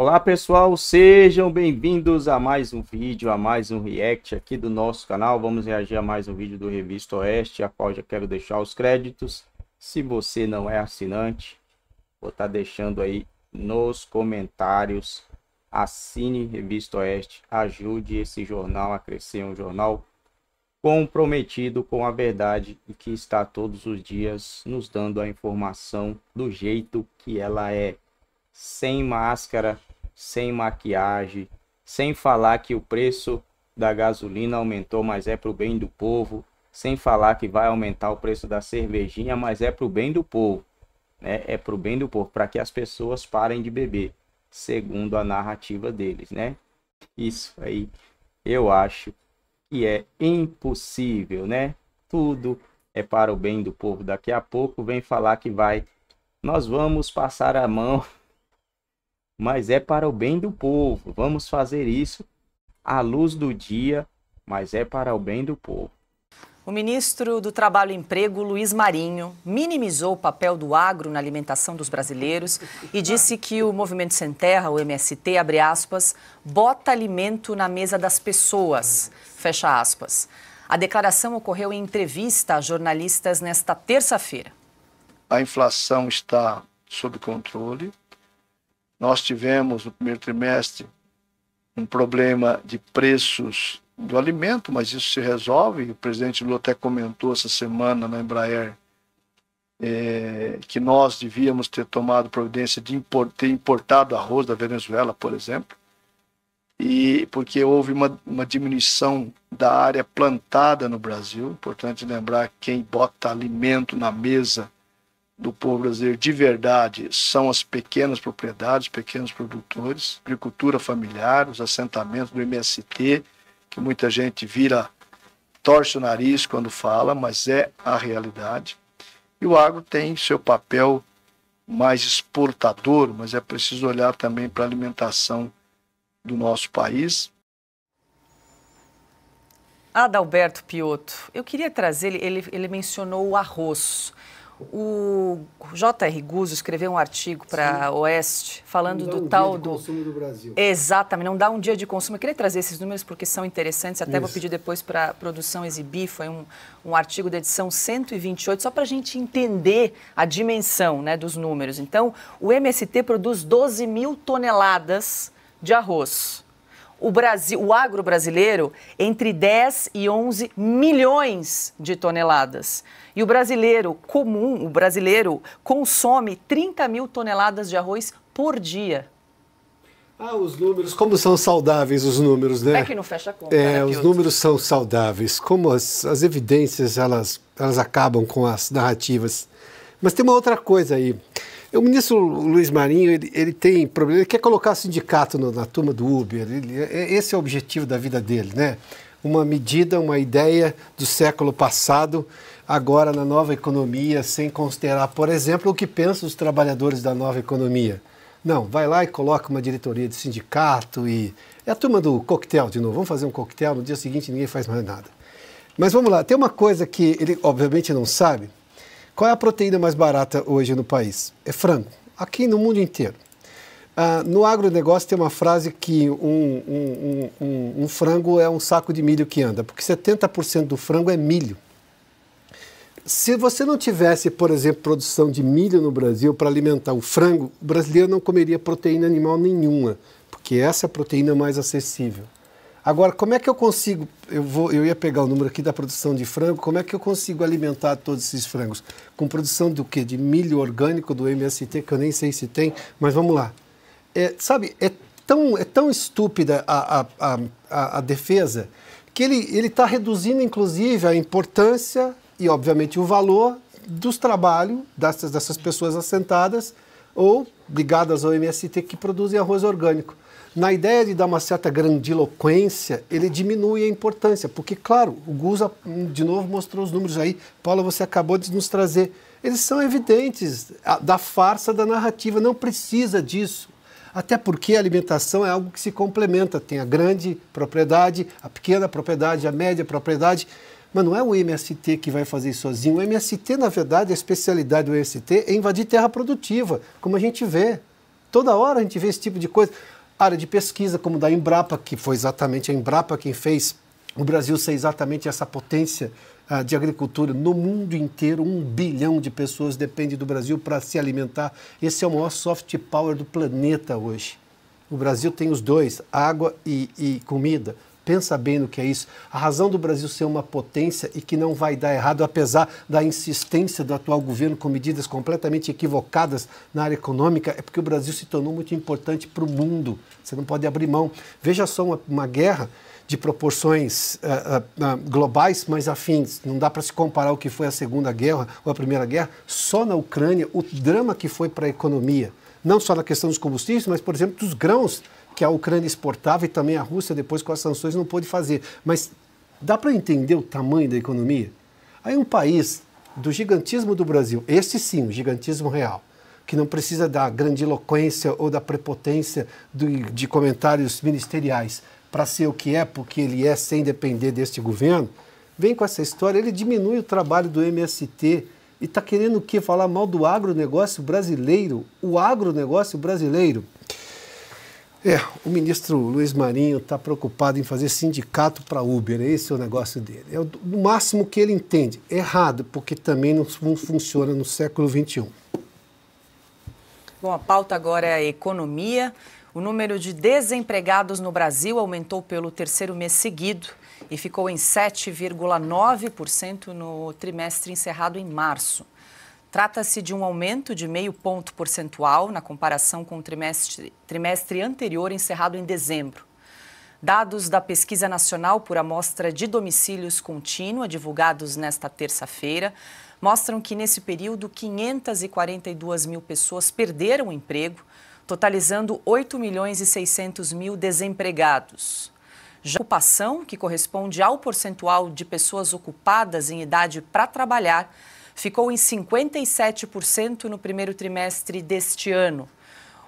Olá pessoal, sejam bem-vindos a mais um vídeo, a mais um react aqui do nosso canal. Vamos reagir a mais um vídeo do Revista Oeste, a qual já quero deixar os créditos. Se você não é assinante, vou estar tá deixando aí nos comentários. Assine Revista Oeste, ajude esse jornal a crescer, um jornal comprometido com a verdade e que está todos os dias nos dando a informação do jeito que ela é, sem máscara, sem maquiagem, sem falar que o preço da gasolina aumentou, mas é para o bem do povo, sem falar que vai aumentar o preço da cervejinha, mas é para o bem do povo, né? É para o bem do povo, para que as pessoas parem de beber, segundo a narrativa deles, né? Isso aí, eu acho que é impossível, né? Tudo é para o bem do povo. Daqui a pouco vem falar que vai, nós vamos passar a mão mas é para o bem do povo. Vamos fazer isso à luz do dia, mas é para o bem do povo. O ministro do Trabalho e Emprego, Luiz Marinho, minimizou o papel do agro na alimentação dos brasileiros e disse que o Movimento Sem Terra, o MST, abre aspas, bota alimento na mesa das pessoas, fecha aspas. A declaração ocorreu em entrevista a jornalistas nesta terça-feira. A inflação está sob controle, nós tivemos no primeiro trimestre um problema de preços do alimento, mas isso se resolve. O presidente Lula até comentou essa semana na Embraer é, que nós devíamos ter tomado providência de import, ter importado arroz da Venezuela, por exemplo, e porque houve uma, uma diminuição da área plantada no Brasil. Importante lembrar que quem bota alimento na mesa do povo brasileiro de verdade são as pequenas propriedades, pequenos produtores, agricultura familiar, os assentamentos do MST, que muita gente vira, torce o nariz quando fala, mas é a realidade. E o agro tem seu papel mais exportador, mas é preciso olhar também para a alimentação do nosso país. Adalberto Piotto, eu queria trazer, ele, ele mencionou o arroz. O J.R. Guzzo escreveu um artigo para Oeste falando do um tal dia de do consumo do Brasil. Exatamente, não dá um dia de consumo. Eu queria trazer esses números porque são interessantes, até Isso. vou pedir depois para a produção exibir, foi um, um artigo da edição 128, só para a gente entender a dimensão né, dos números. Então, o MST produz 12 mil toneladas de arroz o, Brasil, o agro brasileiro entre 10 e 11 milhões de toneladas. E o brasileiro comum, o brasileiro consome 30 mil toneladas de arroz por dia. Ah, os números, como são saudáveis os números, né? É que não fecha a conta. É, né, os números são saudáveis. Como as, as evidências, elas, elas acabam com as narrativas. Mas tem uma outra coisa aí. O ministro Luiz Marinho, ele, ele tem problema, ele quer colocar sindicato no, na turma do Uber. Ele, é, esse é o objetivo da vida dele, né? Uma medida, uma ideia do século passado, agora na nova economia, sem considerar, por exemplo, o que pensam os trabalhadores da nova economia. Não, vai lá e coloca uma diretoria de sindicato e. É a turma do coquetel de novo. Vamos fazer um coquetel, no dia seguinte ninguém faz mais nada. Mas vamos lá, tem uma coisa que ele obviamente não sabe, qual é a proteína mais barata hoje no país? É frango, aqui no mundo inteiro. Ah, no agronegócio tem uma frase que um, um, um, um, frango é um saco de milho que anda, porque 70% do frango é milho. Se você não tivesse, por exemplo, produção de milho no Brasil para alimentar o frango, o brasileiro não comeria proteína animal nenhuma, porque essa é a proteína mais acessível. Agora, como é que eu consigo? Eu, vou, eu ia pegar o número aqui da produção de frango, como é que eu consigo alimentar todos esses frangos? Com produção do quê? De milho orgânico do MST, que eu nem sei se tem, mas vamos lá. É, sabe, é tão, é tão estúpida a, a, a, a defesa que ele está reduzindo, inclusive, a importância e, obviamente, o valor dos trabalhos dessas, dessas pessoas assentadas ou ligadas ao MST que produzem arroz orgânico. Na ideia de dar uma certa grandiloquência, ele diminui a importância, porque, claro, o Gus, hum, de novo, mostrou os números aí. Paula, você acabou de nos trazer. Eles são evidentes da farsa da narrativa, não precisa disso. Até porque a alimentação é algo que se complementa. Tem a grande propriedade, a pequena propriedade, a média propriedade. Mas não é o MST que vai fazer isso sozinho. O MST, na verdade, a especialidade do MST é invadir terra produtiva, como a gente vê. Toda hora a gente vê esse tipo de coisa área de pesquisa, como da Embrapa, que foi exatamente a Embrapa quem fez o Brasil ser exatamente essa potência uh, de agricultura no mundo inteiro. Um bilhão de pessoas depende do Brasil para se alimentar. Esse é o maior soft power do planeta hoje. O Brasil tem os dois, água e, e comida pensa bem no que é isso. A razão do Brasil ser uma potência e que não vai dar errado, apesar da insistência do atual governo com medidas completamente equivocadas na área econômica, é porque o Brasil se tornou muito importante para o mundo. Você não pode abrir mão. Veja só uma, uma guerra de proporções uh, uh, uh, globais, mas afins. Não dá para se comparar o que foi a Segunda Guerra ou a Primeira Guerra. Só na Ucrânia, o drama que foi para a economia, não só na questão dos combustíveis, mas, por exemplo, dos grãos que a Ucrânia exportava e também a Rússia, depois com as sanções, não pôde fazer. Mas dá para entender o tamanho da economia? Aí um país do gigantismo do Brasil, esse sim, o gigantismo real, que não precisa da grandiloquência ou da prepotência de, de comentários ministeriais para ser o que é, porque ele é sem depender deste governo, vem com essa história, ele diminui o trabalho do MST e está querendo o quê? Falar mal do agronegócio brasileiro, o agronegócio brasileiro. É, o ministro Luiz Marinho está preocupado em fazer sindicato para Uber, é esse é o negócio dele. É o máximo que ele entende. Errado, porque também não funciona no século XXI. Bom, a pauta agora é a economia. O número de desempregados no Brasil aumentou pelo terceiro mês seguido e ficou em 7,9% no trimestre encerrado em março. Trata-se de um aumento de meio ponto percentual na comparação com o trimestre, trimestre anterior encerrado em dezembro. Dados da Pesquisa Nacional por Amostra de Domicílios Contínua, divulgados nesta terça-feira, mostram que nesse período 542 mil pessoas perderam o emprego, totalizando 8 milhões e 600 mil desempregados. Já a ocupação, que corresponde ao percentual de pessoas ocupadas em idade para trabalhar, ficou em 57% no primeiro trimestre deste ano.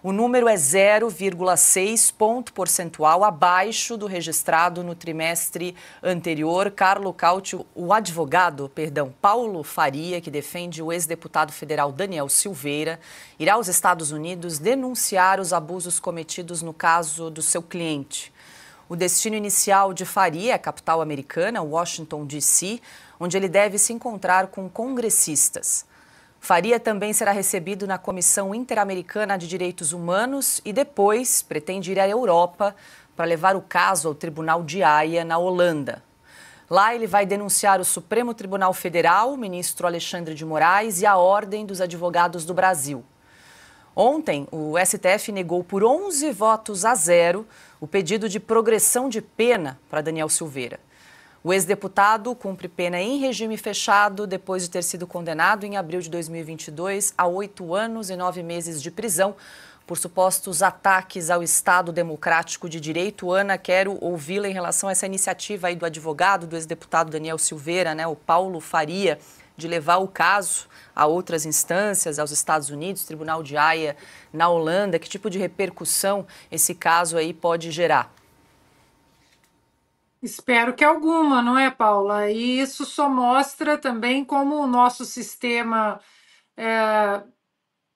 O número é 0,6 ponto percentual abaixo do registrado no trimestre anterior. Carlo Cautio, o advogado, perdão, Paulo Faria, que defende o ex-deputado federal Daniel Silveira, irá aos Estados Unidos denunciar os abusos cometidos no caso do seu cliente. O destino inicial de Faria, capital americana, Washington, D.C., onde ele deve se encontrar com congressistas. Faria também será recebido na Comissão Interamericana de Direitos Humanos e depois pretende ir à Europa para levar o caso ao Tribunal de Haia, na Holanda. Lá ele vai denunciar o Supremo Tribunal Federal, o ministro Alexandre de Moraes e a Ordem dos Advogados do Brasil. Ontem, o STF negou por 11 votos a zero o pedido de progressão de pena para Daniel Silveira. O ex-deputado cumpre pena em regime fechado depois de ter sido condenado em abril de 2022 a oito anos e nove meses de prisão por supostos ataques ao Estado Democrático de Direito. Ana, quero ouvi-la em relação a essa iniciativa aí do advogado do ex-deputado Daniel Silveira, né, o Paulo Faria de levar o caso a outras instâncias, aos Estados Unidos, Tribunal de Haia na Holanda? Que tipo de repercussão esse caso aí pode gerar? Espero que alguma, não é, Paula? E isso só mostra também como o nosso sistema é,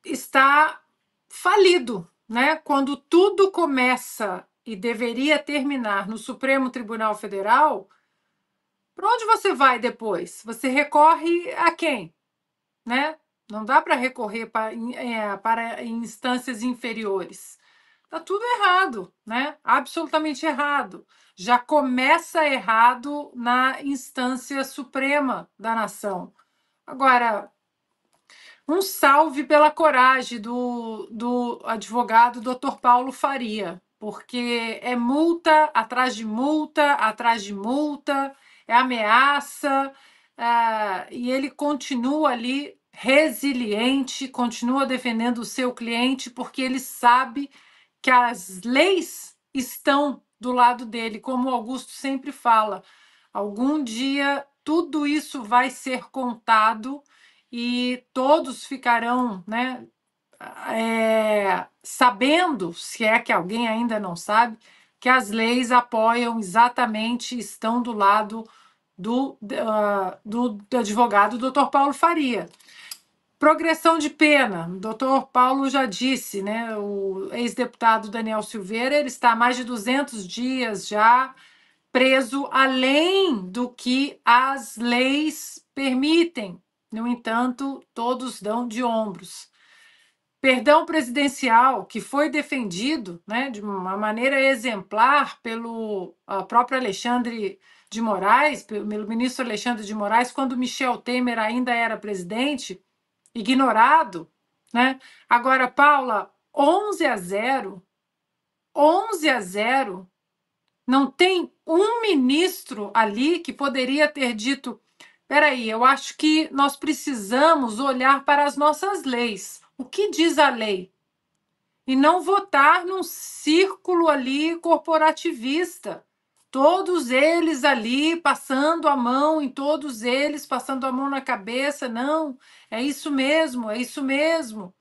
está falido, né? Quando tudo começa e deveria terminar no Supremo Tribunal Federal, para onde você vai depois? Você recorre a quem? Né? Não dá é, para recorrer para, é, instâncias inferiores. Está tudo errado, né? Absolutamente errado. Já começa errado na instância suprema da nação. Agora, um salve pela coragem do, do advogado Dr. Paulo Faria, porque é multa atrás de multa atrás de multa é ameaça, uh, e ele continua ali resiliente, continua defendendo o seu cliente, porque ele sabe que as leis estão do lado dele, como Augusto sempre fala. Algum dia tudo isso vai ser contado e todos ficarão, né, é, sabendo, se é que alguém ainda não sabe, que as leis apoiam exatamente, estão do lado do, uh, ah, do, do advogado doutor Paulo Faria. Progressão de pena. O doutor Paulo já disse, né? O ex-deputado Daniel Silveira, ele está há mais de 200 dias já preso além do que as leis permitem. No entanto, todos dão de ombros. Perdão presidencial que foi defendido né, de uma maneira exemplar pelo ah, próprio Alexandre de Moraes, pelo ministro Alexandre de Moraes, quando Michel Temer ainda era presidente, ignorado. Né? Agora, Paula, 11 a 0, 11 a 0, não tem um ministro ali que poderia ter dito: peraí, eu acho que nós precisamos olhar para as nossas leis o que diz a lei e não votar num círculo ali corporativista. Todos eles ali passando a mão em todos eles, passando a mão na cabeça, não, é isso mesmo, é isso mesmo.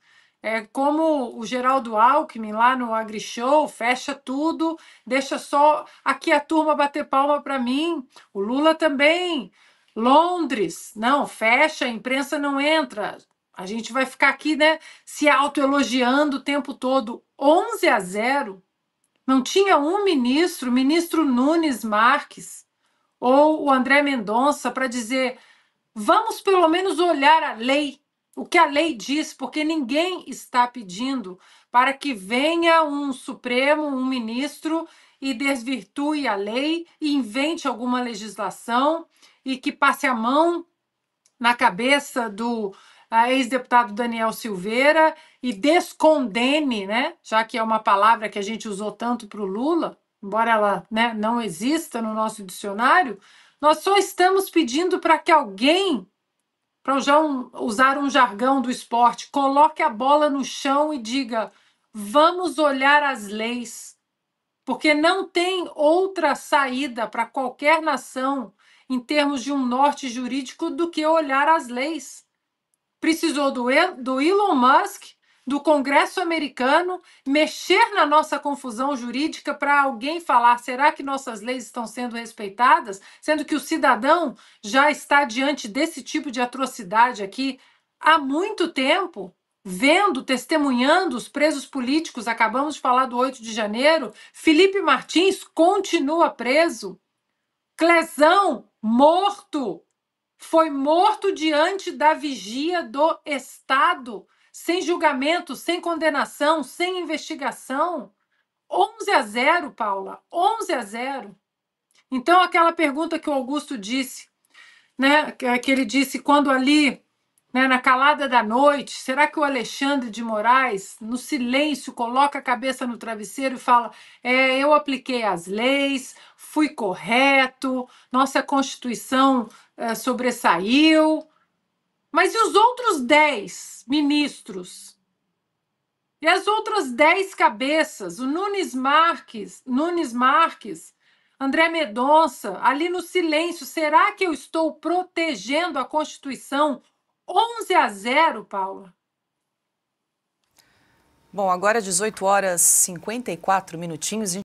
É como o Geraldo Alckmin lá no Show fecha tudo, deixa só aqui a turma bater palma para mim. O Lula também. Londres, não, fecha, a imprensa não entra. A gente vai ficar aqui, né, se autoelogiando o tempo todo. 11 a 0. Não tinha um ministro, ministro Nunes Marques ou o André Mendonça, para dizer: vamos pelo menos olhar a lei, o que a lei diz, porque ninguém está pedindo para que venha um Supremo, um ministro e desvirtue a lei e invente alguma legislação e que passe a mão na cabeça do a ex-deputado Daniel Silveira e descondene, né, já que é uma palavra que a gente usou tanto para o Lula, embora ela né, não exista no nosso dicionário, nós só estamos pedindo para que alguém, para usar um jargão do esporte, coloque a bola no chão e diga: vamos olhar as leis, porque não tem outra saída para qualquer nação em termos de um norte jurídico do que olhar as leis precisou do, do Elon Musk, do Congresso americano, mexer na nossa confusão jurídica para alguém falar: será que nossas leis estão sendo respeitadas? Sendo que o cidadão já está diante desse tipo de atrocidade aqui há muito tempo vendo, testemunhando os presos políticos, acabamos de falar do 8 de janeiro, Felipe Martins continua preso, Clezão morto, foi morto diante da vigia do Estado, sem julgamento, sem condenação, sem investigação. 11 a 0, Paula, 11 a 0. Então, aquela pergunta que o Augusto disse, né, que ele disse quando ali né, na calada da noite? Será que o Alexandre de Moraes, no silêncio, coloca a cabeça no travesseiro e fala: é, eu apliquei as leis, fui correto, nossa Constituição é, sobressaiu? Mas e os outros dez ministros? E as outras dez cabeças? O Nunes Marques, Nunes Marques André Medonça, ali no silêncio, será que eu estou protegendo a Constituição 11 a 0, Paula. Bom, agora 18 é horas 54 minutinhos.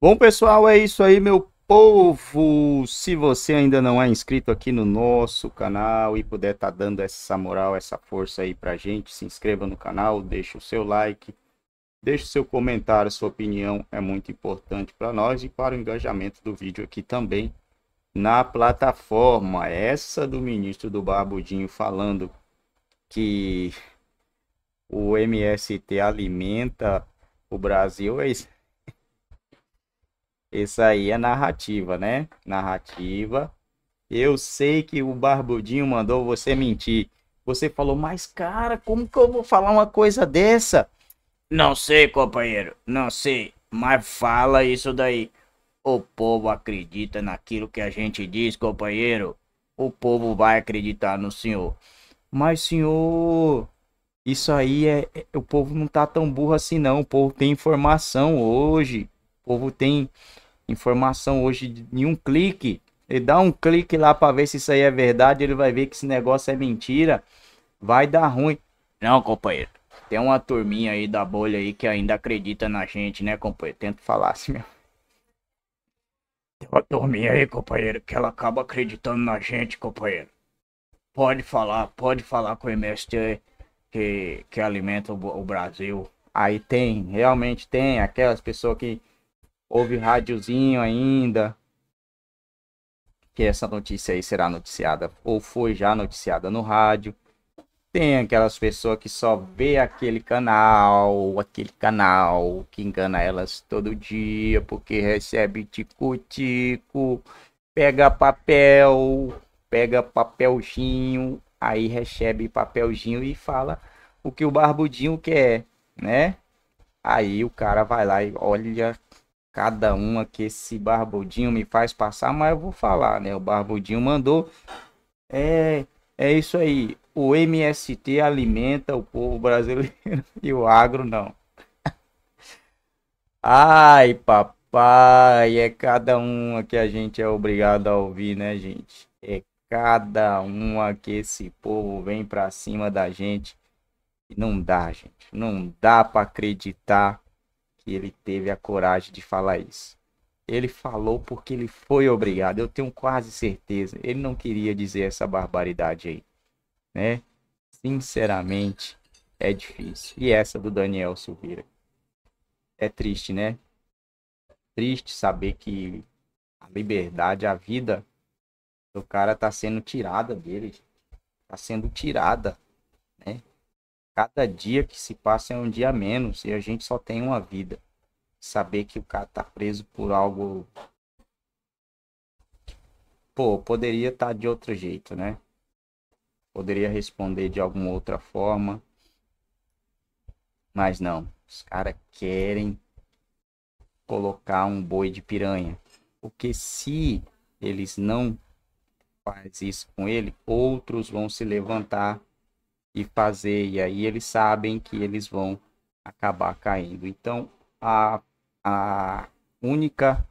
Bom, pessoal, é isso aí, meu povo. Se você ainda não é inscrito aqui no nosso canal e puder estar tá dando essa moral, essa força aí pra gente, se inscreva no canal, deixa o seu like, deixa o seu comentário, sua opinião é muito importante para nós e para o engajamento do vídeo aqui também na plataforma, essa do ministro do Barbudinho falando que o MST alimenta o Brasil, é isso. aí é narrativa, né? Narrativa. Eu sei que o Barbudinho mandou você mentir. Você falou, mas cara, como que eu vou falar uma coisa dessa? Não sei, companheiro, não sei. Mas fala isso daí. O povo acredita naquilo que a gente diz, companheiro. O povo vai acreditar no senhor. Mas, senhor, isso aí é. é o povo não tá tão burro assim, não. O povo tem informação hoje. O povo tem informação hoje em um clique. Ele dá um clique lá para ver se isso aí é verdade. Ele vai ver que esse negócio é mentira. Vai dar ruim. Não, companheiro. Tem uma turminha aí da bolha aí que ainda acredita na gente, né, companheiro? Tento falar assim mesmo. Tem uma turminha aí, companheiro, que ela acaba acreditando na gente, companheiro. Pode falar, pode falar com o MST que, que alimenta o, o Brasil. Aí tem, realmente tem aquelas pessoas que ouvem rádiozinho ainda. Que essa notícia aí será noticiada, ou foi já noticiada no rádio tem aquelas pessoas que só vê aquele canal, aquele canal que engana elas todo dia porque recebe tico-tico, pega papel, pega papelzinho, aí recebe papelzinho e fala o que o barbudinho quer, né? Aí o cara vai lá e olha cada uma que esse barbudinho me faz passar, mas eu vou falar, né? O barbudinho mandou. É, é isso aí o MST alimenta o povo brasileiro e o agro não. Ai, papai, é cada uma que a gente é obrigado a ouvir, né, gente? É cada uma que esse povo vem pra cima da gente. Não dá, gente. Não dá para acreditar que ele teve a coragem de falar isso. Ele falou porque ele foi obrigado. Eu tenho quase certeza. Ele não queria dizer essa barbaridade aí né? Sinceramente, é difícil. E essa do Daniel Silveira. É triste, né? Triste saber que a liberdade, a vida do cara tá sendo tirada dele. Tá sendo tirada, né? Cada dia que se passa é um dia menos e a gente só tem uma vida. Saber que o cara tá preso por algo pô, poderia estar tá de outro jeito, né? Poderia responder de alguma outra forma. Mas não. Os caras querem colocar um boi de piranha. Porque se eles não fazem isso com ele, outros vão se levantar e fazer. E aí eles sabem que eles vão acabar caindo. Então, a, a única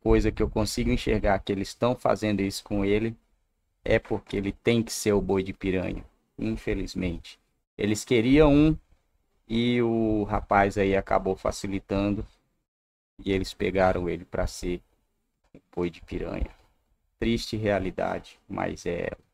coisa que eu consigo enxergar que eles estão fazendo isso com ele é porque ele tem que ser o boi de piranha, infelizmente. Eles queriam um e o rapaz aí acabou facilitando e eles pegaram ele para ser o boi de piranha. Triste realidade, mas é ela.